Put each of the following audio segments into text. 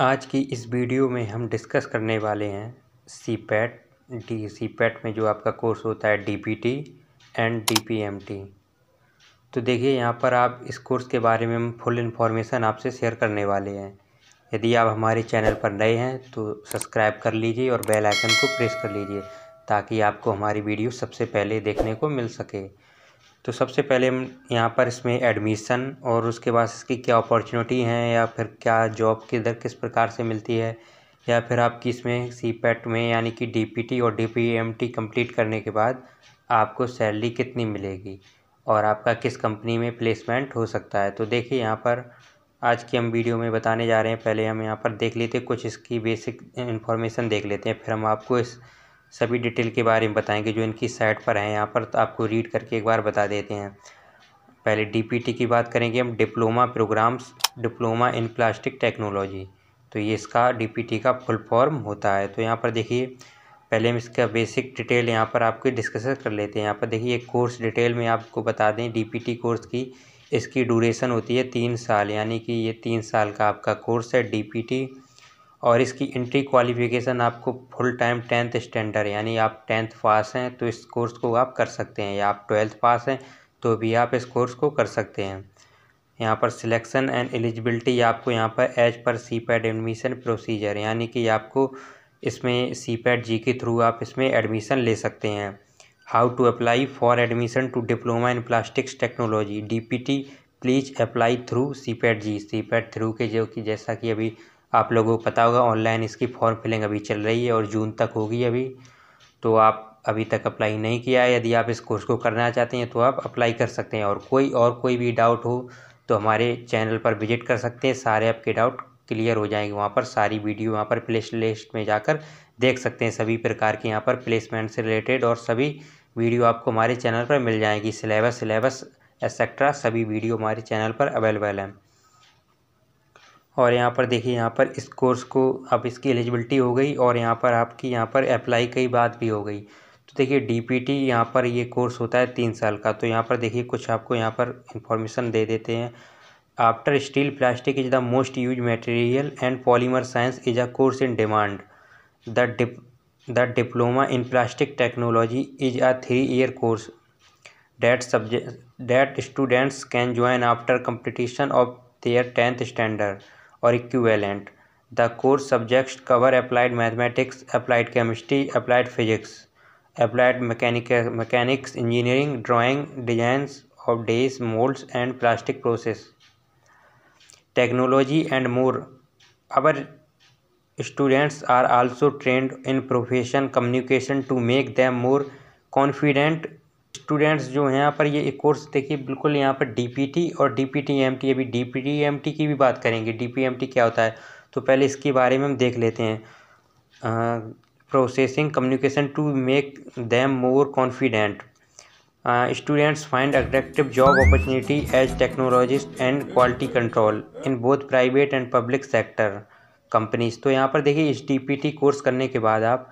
आज की इस वीडियो में हम डिस्कस करने वाले हैं CIPET the CIPET में जो आपका कोर्स होता है D P T and D P M T तो देखिए यहाँ पर आप इस कोर्स के बारे में हम फुल इन्फॉर्मेशन आपसे शेयर करने वाले हैं यदि आप हमारे चैनल पर नए हैं तो सब्सक्राइब कर लीजिए और बेल आइकन को प्रेस कर लीजिए ताकि आपको हमारी वीडियो सबसे पहले देखने को मिल सके तो सबसे पहले हम यहाँ पर इसमें एडमिशन और उसके बाद इसकी क्या अपॉर्चुनिटी हैं या फिर क्या जॉब किधर किस प्रकार से मिलती है या फिर आपकी इसमें सी पैट e में यानी कि डी और डी पी कंप्लीट करने के बाद आपको सैलरी कितनी मिलेगी और आपका किस कंपनी में प्लेसमेंट हो सकता है तो देखिए यहाँ पर आज की हम वीडियो में बताने जा रहे हैं पहले हम यहाँ पर देख लेते हैं कुछ इसकी बेसिक इन्फॉर्मेशन देख लेते हैं फिर हम आपको इस सभी डिटेल के बारे में बताएंगे जो इनकी साइट पर हैं यहाँ पर तो आपको रीड करके एक बार बता देते हैं पहले डीपीटी की बात करेंगे हम diploma programmes diploma in plastic technology तो ये इसका डीपीटी का फुल फॉर्म होता है तो यहाँ पर देखिए पहले हम इसका बेसिक डिटेल यहाँ पर आपके डिस्कस कर लेते हैं यहाँ पर देखिए कोर्स डिटेल में आपको बता दें डी कोर्स की इसकी ड्यूरेशन होती है तीन साल यानी कि ये तीन साल का आपका कोर्स है डी और इसकी इंट्री क्वालिफ़िकेशन आपको फुल टाइम टेंथ स्टैंडर्ड यानी आप टेंथ पास हैं तो इस कोर्स को आप कर सकते हैं या आप ट्वेल्थ पास हैं तो भी आप इस कोर्स को कर सकते हैं यहाँ पर सिलेक्शन एंड एलिजिबिलिटी आपको यहाँ पर एज पर सी पैड एडमिशन प्रोसीजर यानी कि आपको इसमें सी पैड जी के थ्रू आप इसमें एडमिशन ले सकते हैं how to apply for admission to diploma in plastics technology D P T please apply through C pad G C pad through के जो कि जैसा कि अभी आप लोगों को पता होगा ऑनलाइन इसकी फॉर्म फिलिंग अभी चल रही है और जून तक होगी अभी तो आप अभी तक अप्लाई नहीं किया है यदि आप इस कोर्स को करना चाहते हैं तो आप अप्लाई कर सकते हैं और कोई और कोई भी डाउट हो तो हमारे चैनल पर विजिट कर सकते हैं सारे आपके डाउट क्लियर हो जाएंगे वहाँ पर सारी वीडियो वहाँ पर प्ले लिस्ट में जाकर देख सकते हैं सभी प्रकार के यहाँ पर प्लेसमेंट से रिलेटेड और सभी वीडियो आपको हमारे चैनल पर मिल जाएगी सिलेबस सिलेबस एक्सेट्रा सभी वीडियो हमारे चैनल पर अवेलेबल हैं और यहाँ पर देखिए यहाँ पर इस कोर्स को अब इसकी एलिजिबिलिटी हो गई और यहाँ पर आपकी यहाँ पर अप्लाई की बात भी हो गई तो देखिए डी पी टी यहाँ पर ये कोर्स होता है तीन साल का तो यहाँ पर देखिए कुछ आपको यहाँ पर इंफॉर्मेशन दे देते हैं after steel plastic is the most use material and polymer science is a course in demand the dip the diploma in plastic technology is a three year course that subject that students can join after competition of their tenth standard or equivalent. The course subjects cover applied mathematics, applied chemistry, applied physics, applied mechanical, mechanics, engineering, drawing, designs of days, molds, and plastic process, technology, and more. Our students are also trained in profession communication to make them more confident students जो हैं यहाँ पर ये एक course देखिए बिल्कुल यहाँ पर डी और D P T M T अभी D P T M T की भी बात करेंगे डी पी एम टी क्या होता है तो पहले इसके बारे में हम देख लेते हैं processing communication to make them more confident students find attractive job opportunity as technologist and quality control in both private and public sector companies तो यहाँ पर देखिए इस डी कोर्स करने के बाद आप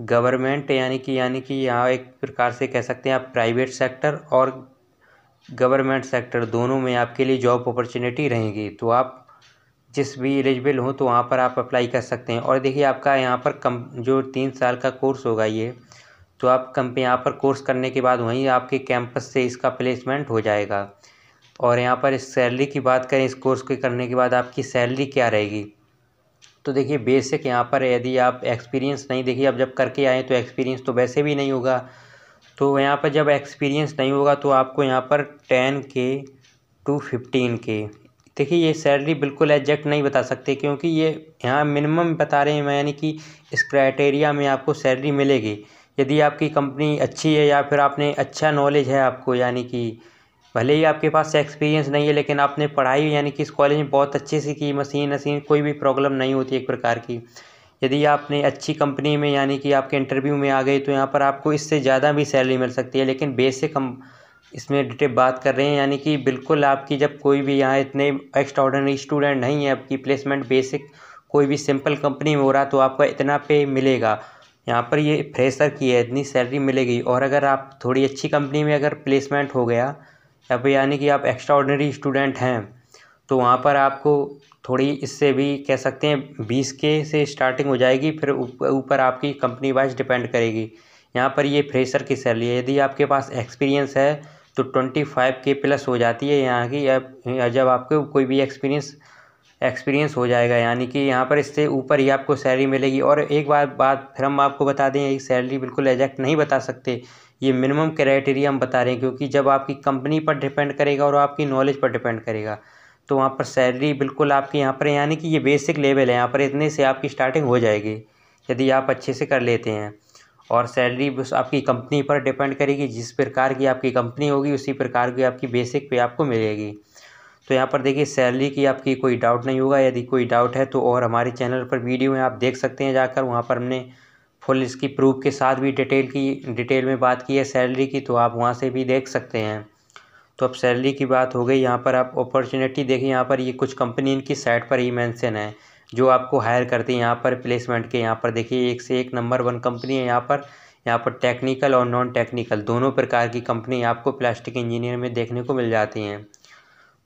गवर्नमेंट यानी कि यानी कि यहाँ एक प्रकार से कह सकते हैं आप प्राइवेट सेक्टर और गवर्नमेंट सेक्टर दोनों में आपके लिए जॉब अपॉर्चुनिटी रहेंगी तो आप जिस भी एलिजिबल हो तो वहाँ पर आप अप्लाई कर सकते हैं और देखिए आपका यहाँ पर कम जो तीन साल का कोर्स होगा ये तो आप कम यहाँ पर कोर्स करने के बाद वहीं आपके कैंपस से इसका प्लेसमेंट हो जाएगा और यहाँ पर इस सैलरी की बात करें इस कोर्स के करने के बाद आपकी सैलरी क्या रहेगी तो देखिए बेसिक यहाँ पर यदि आप एक्सपीरियंस नहीं देखिए आप जब करके आए तो एक्सपीरियंस तो वैसे भी नहीं होगा तो यहाँ पर जब एक्सपीरियंस नहीं होगा तो आपको यहाँ पर टेन के टू फिफ्टीन के देखिए ये सैलरी बिल्कुल एग्जैक्ट नहीं बता सकते क्योंकि ये यहाँ मिनिमम बता रहे हैं यानी कि इस क्राइटेरिया में आपको सैलरी मिलेगी यदि आपकी कंपनी अच्छी है या फिर आपने अच्छा नॉलेज है आपको यानी कि भले ही आपके पास एक्सपीरियंस नहीं है लेकिन आपने पढ़ाई यानी कि इस कॉलेज में बहुत अच्छे से की मशीन वसीन कोई भी प्रॉब्लम नहीं होती एक प्रकार की यदि आपने अच्छी कंपनी में यानी कि आपके इंटरव्यू में आ गई तो यहाँ पर आपको इससे ज़्यादा भी सैलरी मिल सकती है लेकिन बेसिक हम इसमें डिटेल बात कर रहे हैं यानी कि बिल्कुल आपकी जब कोई भी यहाँ इतने एक्स्ट्रा ऑर्डनरी स्टूडेंट नहीं है आपकी प्लेसमेंट बेसिक कोई भी सिंपल कंपनी में हो रहा तो आपका इतना पे मिलेगा यहाँ पर ये फ्रेशर की है इतनी सैलरी मिलेगी और अगर आप थोड़ी अच्छी कंपनी में अगर प्लेसमेंट हो गया या फिर यानी कि आप एक्स्ट्रा ऑर्डनरी स्टूडेंट हैं तो वहाँ पर आपको थोड़ी इससे भी कह सकते हैं बीस के से स्टार्टिंग हो जाएगी फिर ऊपर आपकी कंपनी वाइज डिपेंड करेगी यहाँ पर ये फ्रेशर की सैलरी है यदि आपके पास एक्सपीरियंस है तो ट्वेंटी फाइव के प्लस हो जाती है यहाँ की जब आपको कोई भी एक्सपीरियंस एक्सपीरियंस हो जाएगा यानी कि यहाँ पर इससे ऊपर ही आपको सैलरी मिलेगी और एक बार बात फिर हम आपको बता दें ये सैलरी बिल्कुल एग्जैक्ट नहीं बता सकते ये मिनिमम क्राइटेरिया हम बता रहे हैं क्योंकि जब आपकी कंपनी पर डिपेंड करेगा और आपकी नॉलेज पर डिपेंड करेगा तो वहाँ पर सैलरी बिल्कुल आपके यहाँ पर यानी कि ये बेसिक लेवल है यहाँ पर इतने से आपकी स्टार्टिंग हो जाएगी यदि आप अच्छे से कर लेते हैं और सैलरी आपकी कंपनी पर डिपेंड करेगी जिस प्रकार की आपकी कंपनी होगी उसी प्रकार की आपकी बेसिक पे आपको मिलेगी तो यहाँ पर देखिए सैलरी की आपकी कोई डाउट नहीं होगा यदि कोई डाउट है तो और हमारे चैनल पर वीडियो है आप देख सकते हैं जाकर वहाँ पर हमने फुल इसकी प्रूफ के साथ भी डिटेल की डिटेल में बात की है सैलरी की तो आप वहाँ से भी देख सकते हैं तो अब सैलरी की बात हो गई यहाँ पर आप अपॉर्चुनिटी देखिए यहाँ पर ये कुछ कंपनी इनकी साइट पर ही मैंसन है जो आपको हायर करती है यहाँ पर प्लेसमेंट के यहाँ पर देखिए एक से एक नंबर वन कंपनी है यहाँ पर यहाँ पर टेक्निकल और नॉन टेक्निकल दोनों प्रकार की कंपनी आपको प्लास्टिक इंजीनियर में देखने को मिल जाती हैं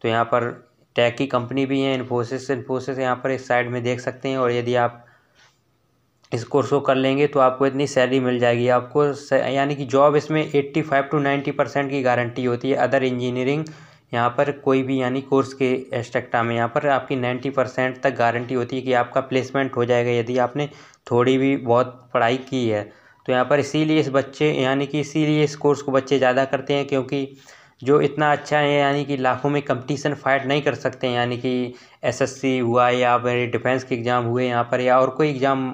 तो यहाँ पर टैक की कंपनी भी है इन्फोसिस इन्फोसिस यहाँ पर इस साइड में देख सकते हैं और यदि आप इस कोर्स को कर लेंगे तो आपको इतनी सैलरी मिल जाएगी आपको यानी कि जॉब इसमें eighty five to ninety percent की गारंटी होती है अदर इंजीनियरिंग यहाँ पर कोई भी यानी कोर्स के एस्टेक्टा में यहाँ पर आपकी नाइन्टी परसेंट तक गारंटी होती है कि आपका प्लेसमेंट हो जाएगा यदि आपने थोड़ी भी बहुत पढ़ाई की है तो यहाँ पर इसीलिए इस बच्चे यानी कि इसीलिए इस कोर्स को बच्चे ज़्यादा करते हैं क्योंकि जो इतना अच्छा है यानी कि लाखों में कंपटीशन फाइट नहीं कर सकते हैं यानी कि एसएससी हुआ या फिर डिफेंस के एग्ज़ाम हुए यहाँ पर या और कोई एग्ज़ाम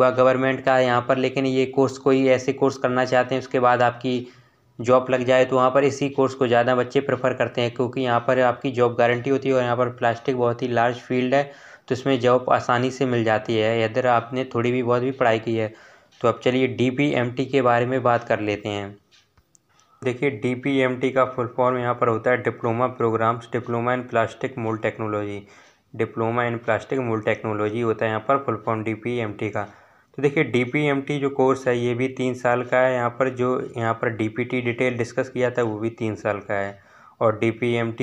हुआ गवर्नमेंट का यहाँ पर लेकिन ये कोर्स कोई ऐसे कोर्स करना चाहते हैं उसके बाद आपकी जॉब लग जाए तो वहाँ पर इसी कोर्स को ज़्यादा बच्चे प्रेफर करते हैं क्योंकि यहाँ पर आपकी जॉब गारंटी होती है और यहाँ पर प्लास्टिक बहुत ही लार्ज फील्ड है तो इसमें जॉब आसानी से मिल जाती है इधर आपने थोड़ी भी बहुत भी पढ़ाई की है तो अब चलिए डी के बारे में बात कर लेते हैं देखिए डी का फुल फॉर्म यहाँ पर होता है diploma programmes diploma in plastic mould technology diploma in plastic mould technology होता है यहाँ पर फुल फॉर्म डी का तो देखिए डी जो कोर्स है ये भी तीन साल का है यहाँ पर जो यहाँ पर डी डिटेल डिस्कस किया था वो भी तीन साल का है और डी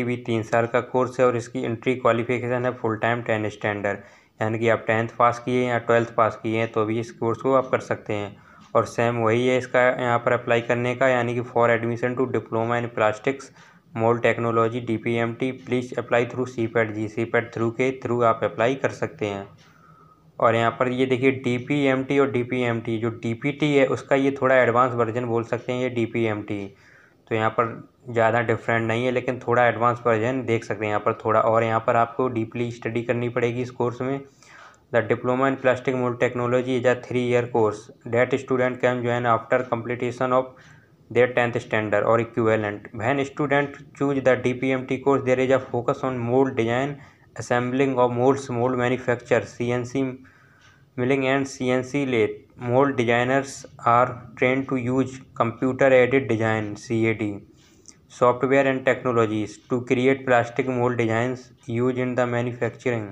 भी तीन साल का कोर्स है और इसकी एंट्री क्वालिफिकेशन है फुल टाइम टेन स्टैंडर्ड यानी कि आप टेंथ पास किए या ट्वेल्थ पास किए हैं तो भी इस कोर्स को आप कर सकते हैं और सेम वही है इसका यहाँ पर अप्लाई करने का यानी कि for admission to diploma in plastics mould technology D P M T please apply through C pad G C pad through के थ्रू आप अप्लाई कर सकते हैं और यहाँ पर ये देखिए डी पी एम टी और डी पी एम टी जो डी पी टी है उसका ये थोड़ा एडवांस वर्जन बोल सकते हैं ये डी पी एम टी तो यहाँ पर ज़्यादा डिफरेंट नहीं है लेकिन थोड़ा एडवांस वर्जन देख सकते हैं यहाँ पर थोड़ा और यहाँ पर आपको डीपली स्टडी करनी पड़ेगी इस कोर्स में the diploma in plastic mould technology is a three year course that student can join after completion of their tenth standard और equivalent when student choose the D P M T course there is a focus on mould design assembling of moulds mould manufacture C N C milling and CNC lathe. Mold designers are trained to use computer aided design CAD software and technologies to create plastic mold designs used in the manufacturing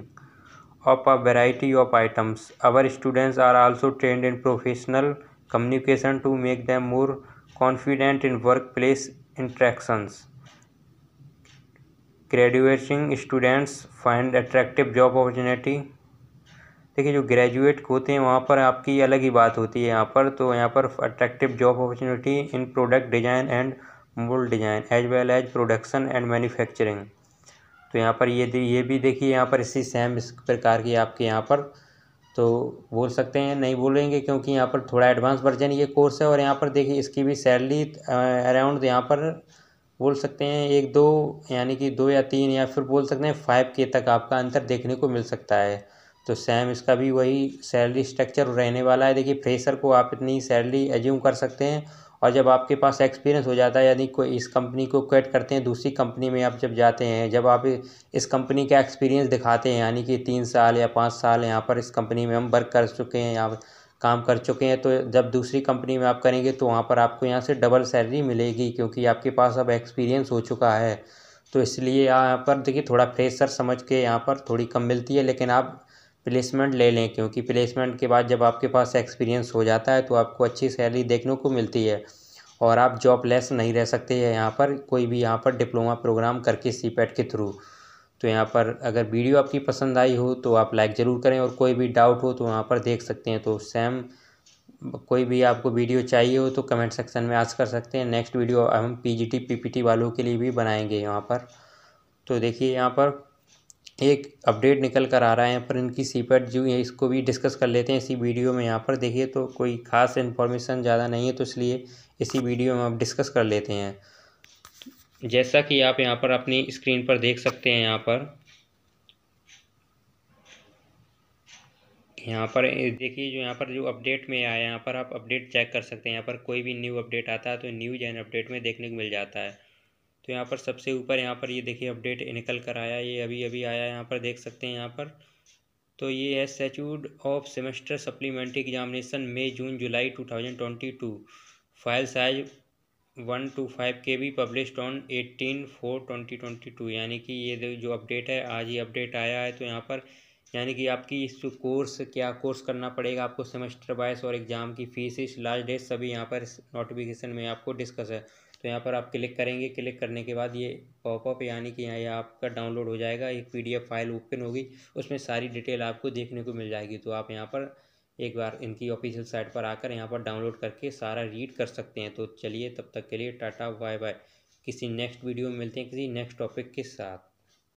of a variety of items. Our students are also trained in professional communication to make them more confident in workplace interactions. Graduating students find attractive job opportunity देखिए जो graduate होते हैं वहाँ पर आपकी अलग ही बात होती है यहाँ पर तो यहाँ पर attractive job opportunity in product design and mould design as well as production and manufacturing तो यहाँ पर ये ये भी देखिए यहाँ पर इसी सेम इस प्रकार की आपके यहाँ पर तो बोल सकते हैं नहीं बोलेंगे क्योंकि यहाँ पर थोड़ा एडवांस वर्जन ये कोर्स है और यहाँ पर देखिए इसकी भी सैलरी अराउंड यहाँ पर बोल सकते हैं एक दो यानी कि दो या तीन या फिर बोल सकते हैं फाइव के तक आपका अंतर देखने को मिल सकता है तो सेम इसका भी वही सैलरी स्ट्रक्चर रहने वाला है देखिए फ्रेशर को आप इतनी सैलरी एज्यूम कर सकते हैं और जब आपके पास एक्सपीरियंस हो जाता है यानी कोई इस कंपनी को क्वेट करते हैं दूसरी कंपनी में आप जब जाते हैं जब आप इस कंपनी का एक्सपीरियंस दिखाते हैं यानी कि तीन साल या पाँच साल यहाँ पर इस कंपनी में हम वर्क कर चुके हैं यहाँ काम कर चुके हैं तो जब दूसरी कंपनी में आप करेंगे तो वहाँ पर आपको यहाँ से डबल सैलरी मिलेगी क्योंकि आपके पास अब एक्सपीरियंस हो चुका है तो इसलिए यहाँ पर देखिए थोड़ा फ्रेशर समझ के यहाँ पर थोड़ी कम मिलती है लेकिन आप प्लेसमेंट ले लें क्योंकि प्लेसमेंट के बाद जब आपके पास एक्सपीरियंस हो जाता है तो आपको अच्छी सैलरी देखने को मिलती है और आप जॉबलेस नहीं रह सकते हैं यहाँ पर कोई भी यहाँ पर डिप्लोमा प्रोग्राम करके सी के थ्रू तो यहाँ पर अगर वीडियो आपकी पसंद आई हो तो आप लाइक ज़रूर करें और कोई भी डाउट हो तो यहाँ पर देख सकते हैं तो सेम कोई भी आपको वीडियो चाहिए हो तो कमेंट सेक्शन में आज कर सकते हैं नेक्स्ट वीडियो हम पी जी वालों के लिए भी बनाएंगे यहाँ पर तो देखिए यहाँ पर एक अपडेट निकल कर आ रहा है पर इनकी सीपेट जो है इसको भी डिस्कस कर लेते हैं इसी वीडियो में यहाँ पर देखिए तो कोई ख़ास इन्फॉर्मेशन ज़्यादा नहीं है तो इसलिए इसी वीडियो में आप डिस्कस कर लेते हैं जैसा कि आप यहाँ पर अपनी स्क्रीन पर देख सकते हैं यहाँ पर यहाँ पर देखिए जो यहाँ पर जो अपडेट में आया यहाँ पर आप अपडेट चेक कर सकते हैं यहाँ पर कोई भी न्यू अपडेट आता है तो न्यूज एंड अपडेट में देखने को मिल जाता है तो यहाँ पर सबसे ऊपर यहाँ पर ये देखिए अपडेट निकल कर आया ये अभी अभी आया यहाँ पर देख सकते हैं यहाँ पर तो ये है schedule of semester supplementary examination May June July two thousand twenty two file size one two five K B publish on eighteen four twenty twenty two यानी कि ये जो अपडेट है आज ये अपडेट आया है तो यहाँ पर यानी कि आपकी इस कोर्स क्या कोर्स करना पड़ेगा आपको सेमेस्टर वाइज और एग्ज़ाम की फीस लास्ट डेट सभी यहाँ पर नोटिफिकेशन में आपको डिस्कस है तो यहाँ पर आप क्लिक करेंगे क्लिक करने के बाद ये पॉपअप यानी कि यहाँ ये आपका डाउनलोड हो जाएगा एक पीडीएफ फाइल ओपन होगी उसमें सारी डिटेल आपको देखने को मिल जाएगी तो आप यहाँ पर एक बार इनकी ऑफिशियल साइट पर आकर यहाँ पर डाउनलोड करके सारा रीड कर सकते हैं तो चलिए तब तक के लिए टाटा बाय बाय किसी नेक्स्ट वीडियो में मिलते हैं किसी नेक्स्ट टॉपिक के साथ